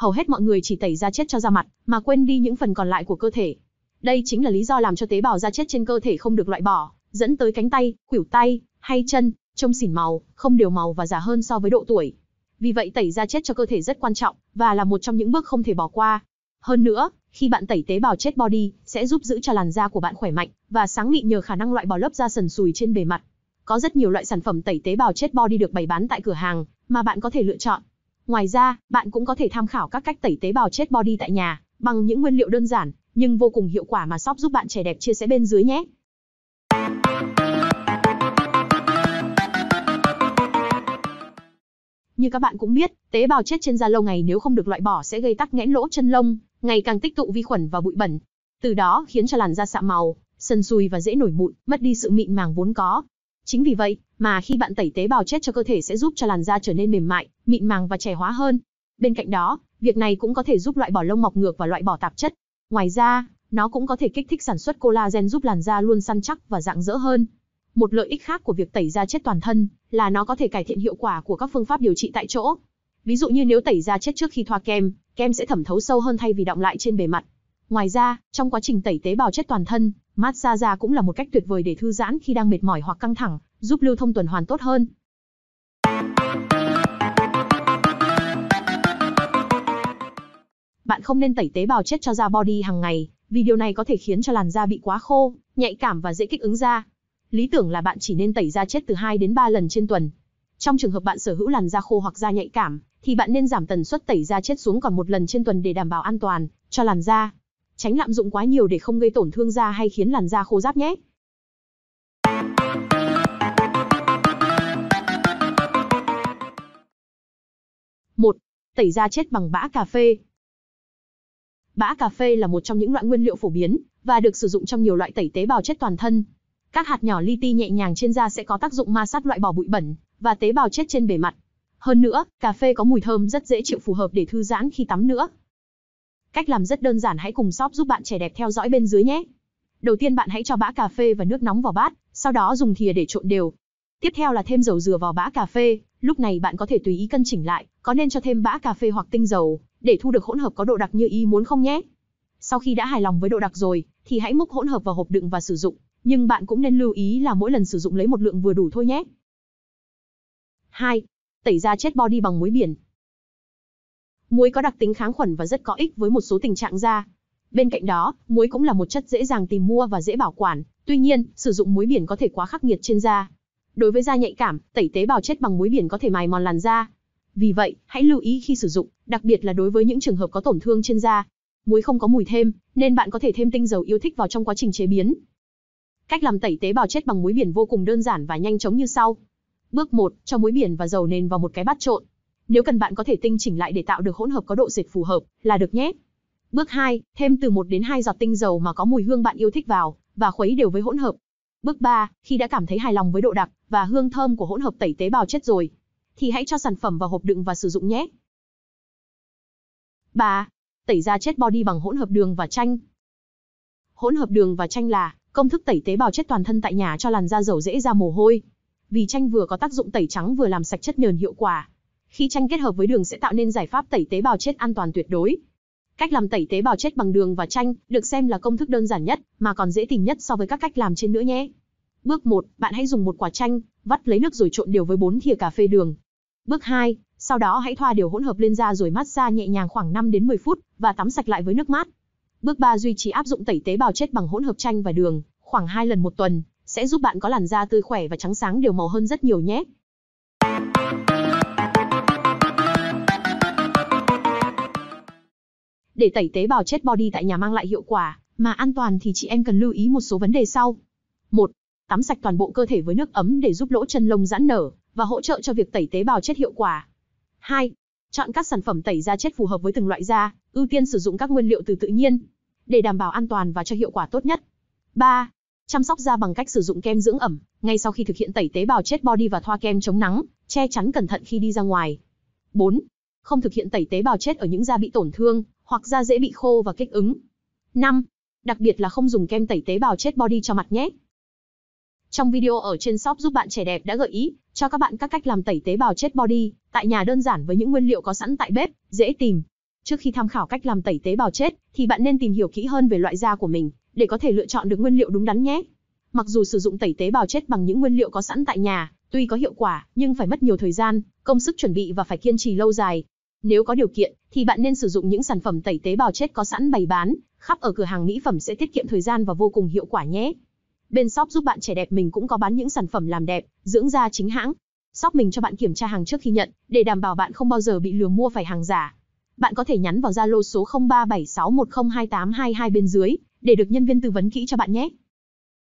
hầu hết mọi người chỉ tẩy da chết cho da mặt, mà quên đi những phần còn lại của cơ thể. Đây chính là lý do làm cho tế bào da chết trên cơ thể không được loại bỏ, dẫn tới cánh tay, khuỷu tay hay chân trông xỉn màu, không đều màu và già hơn so với độ tuổi. Vì vậy tẩy da chết cho cơ thể rất quan trọng và là một trong những bước không thể bỏ qua. Hơn nữa, khi bạn tẩy tế bào chết body sẽ giúp giữ cho làn da của bạn khỏe mạnh và sáng nghị nhờ khả năng loại bỏ lớp da sần sùi trên bề mặt. Có rất nhiều loại sản phẩm tẩy tế bào chết body được bày bán tại cửa hàng mà bạn có thể lựa chọn. Ngoài ra, bạn cũng có thể tham khảo các cách tẩy tế bào chết body tại nhà, bằng những nguyên liệu đơn giản, nhưng vô cùng hiệu quả mà shop giúp bạn trẻ đẹp chia sẻ bên dưới nhé. Như các bạn cũng biết, tế bào chết trên da lâu ngày nếu không được loại bỏ sẽ gây tắc nghẽn lỗ chân lông, ngày càng tích tụ vi khuẩn và bụi bẩn. Từ đó khiến cho làn da sạm màu, sần sùi và dễ nổi mụn, mất đi sự mịn màng vốn có. Chính vì vậy, mà khi bạn tẩy tế bào chết cho cơ thể sẽ giúp cho làn da trở nên mềm mại, mịn màng và trẻ hóa hơn. Bên cạnh đó, việc này cũng có thể giúp loại bỏ lông mọc ngược và loại bỏ tạp chất. Ngoài ra, nó cũng có thể kích thích sản xuất collagen giúp làn da luôn săn chắc và rạng rỡ hơn. Một lợi ích khác của việc tẩy da chết toàn thân là nó có thể cải thiện hiệu quả của các phương pháp điều trị tại chỗ. Ví dụ như nếu tẩy da chết trước khi thoa kem, kem sẽ thẩm thấu sâu hơn thay vì đọng lại trên bề mặt. Ngoài ra, trong quá trình tẩy tế bào chết toàn thân, Massage cũng là một cách tuyệt vời để thư giãn khi đang mệt mỏi hoặc căng thẳng, giúp lưu thông tuần hoàn tốt hơn. Bạn không nên tẩy tế bào chết cho da body hàng ngày, vì điều này có thể khiến cho làn da bị quá khô, nhạy cảm và dễ kích ứng da. Lý tưởng là bạn chỉ nên tẩy da chết từ 2 đến 3 lần trên tuần. Trong trường hợp bạn sở hữu làn da khô hoặc da nhạy cảm, thì bạn nên giảm tần suất tẩy da chết xuống còn một lần trên tuần để đảm bảo an toàn cho làn da tránh lạm dụng quá nhiều để không gây tổn thương da hay khiến làn da khô ráp nhé. một Tẩy da chết bằng bã cà phê Bã cà phê là một trong những loại nguyên liệu phổ biến và được sử dụng trong nhiều loại tẩy tế bào chết toàn thân. Các hạt nhỏ li ti nhẹ nhàng trên da sẽ có tác dụng ma sát loại bỏ bụi bẩn và tế bào chết trên bề mặt. Hơn nữa, cà phê có mùi thơm rất dễ chịu phù hợp để thư giãn khi tắm nữa. Cách làm rất đơn giản hãy cùng shop giúp bạn trẻ đẹp theo dõi bên dưới nhé. Đầu tiên bạn hãy cho bã cà phê và nước nóng vào bát, sau đó dùng thìa để trộn đều. Tiếp theo là thêm dầu dừa vào bã cà phê, lúc này bạn có thể tùy ý cân chỉnh lại, có nên cho thêm bã cà phê hoặc tinh dầu, để thu được hỗn hợp có độ đặc như ý muốn không nhé. Sau khi đã hài lòng với độ đặc rồi, thì hãy múc hỗn hợp vào hộp đựng và sử dụng, nhưng bạn cũng nên lưu ý là mỗi lần sử dụng lấy một lượng vừa đủ thôi nhé. 2. Tẩy da chết body bằng muối biển. Muối có đặc tính kháng khuẩn và rất có ích với một số tình trạng da. Bên cạnh đó, muối cũng là một chất dễ dàng tìm mua và dễ bảo quản, tuy nhiên, sử dụng muối biển có thể quá khắc nghiệt trên da. Đối với da nhạy cảm, tẩy tế bào chết bằng muối biển có thể mài mòn làn da. Vì vậy, hãy lưu ý khi sử dụng, đặc biệt là đối với những trường hợp có tổn thương trên da. Muối không có mùi thêm, nên bạn có thể thêm tinh dầu yêu thích vào trong quá trình chế biến. Cách làm tẩy tế bào chết bằng muối biển vô cùng đơn giản và nhanh chóng như sau. Bước 1, cho muối biển và dầu nền vào một cái bát trộn. Nếu cần bạn có thể tinh chỉnh lại để tạo được hỗn hợp có độ dệt phù hợp, là được nhé. Bước 2, thêm từ 1 đến 2 giọt tinh dầu mà có mùi hương bạn yêu thích vào và khuấy đều với hỗn hợp. Bước 3, khi đã cảm thấy hài lòng với độ đặc và hương thơm của hỗn hợp tẩy tế bào chết rồi thì hãy cho sản phẩm vào hộp đựng và sử dụng nhé. 3. Tẩy da chết body bằng hỗn hợp đường và chanh. Hỗn hợp đường và chanh là công thức tẩy tế bào chết toàn thân tại nhà cho làn da dầu dễ ra mồ hôi. Vì chanh vừa có tác dụng tẩy trắng vừa làm sạch chất nhờn hiệu quả. Khi chanh kết hợp với đường sẽ tạo nên giải pháp tẩy tế bào chết an toàn tuyệt đối. Cách làm tẩy tế bào chết bằng đường và chanh được xem là công thức đơn giản nhất mà còn dễ tìm nhất so với các cách làm trên nữa nhé. Bước 1, bạn hãy dùng một quả chanh, vắt lấy nước rồi trộn đều với 4 thìa cà phê đường. Bước 2, sau đó hãy thoa đều hỗn hợp lên da rồi mát xa nhẹ nhàng khoảng 5 đến 10 phút và tắm sạch lại với nước mát. Bước 3 duy trì áp dụng tẩy tế bào chết bằng hỗn hợp chanh và đường khoảng 2 lần một tuần, sẽ giúp bạn có làn da tươi khỏe và trắng sáng đều màu hơn rất nhiều nhé. Để tẩy tế bào chết body tại nhà mang lại hiệu quả, mà an toàn thì chị em cần lưu ý một số vấn đề sau. 1. Tắm sạch toàn bộ cơ thể với nước ấm để giúp lỗ chân lông giãn nở và hỗ trợ cho việc tẩy tế bào chết hiệu quả. 2. Chọn các sản phẩm tẩy da chết phù hợp với từng loại da, ưu tiên sử dụng các nguyên liệu từ tự nhiên để đảm bảo an toàn và cho hiệu quả tốt nhất. 3. Chăm sóc da bằng cách sử dụng kem dưỡng ẩm ngay sau khi thực hiện tẩy tế bào chết body và thoa kem chống nắng, che chắn cẩn thận khi đi ra ngoài. 4. Không thực hiện tẩy tế bào chết ở những da bị tổn thương hoặc da dễ bị khô và kích ứng. 5. Đặc biệt là không dùng kem tẩy tế bào chết body cho mặt nhé. Trong video ở trên shop giúp bạn trẻ đẹp đã gợi ý cho các bạn các cách làm tẩy tế bào chết body tại nhà đơn giản với những nguyên liệu có sẵn tại bếp, dễ tìm. Trước khi tham khảo cách làm tẩy tế bào chết thì bạn nên tìm hiểu kỹ hơn về loại da của mình để có thể lựa chọn được nguyên liệu đúng đắn nhé. Mặc dù sử dụng tẩy tế bào chết bằng những nguyên liệu có sẵn tại nhà, tuy có hiệu quả nhưng phải mất nhiều thời gian, công sức chuẩn bị và phải kiên trì lâu dài. Nếu có điều kiện, thì bạn nên sử dụng những sản phẩm tẩy tế bào chết có sẵn bày bán, khắp ở cửa hàng mỹ phẩm sẽ tiết kiệm thời gian và vô cùng hiệu quả nhé. Bên shop giúp bạn trẻ đẹp mình cũng có bán những sản phẩm làm đẹp, dưỡng da chính hãng. Shop mình cho bạn kiểm tra hàng trước khi nhận, để đảm bảo bạn không bao giờ bị lừa mua phải hàng giả. Bạn có thể nhắn vào Zalo số 0376102822 bên dưới để được nhân viên tư vấn kỹ cho bạn nhé.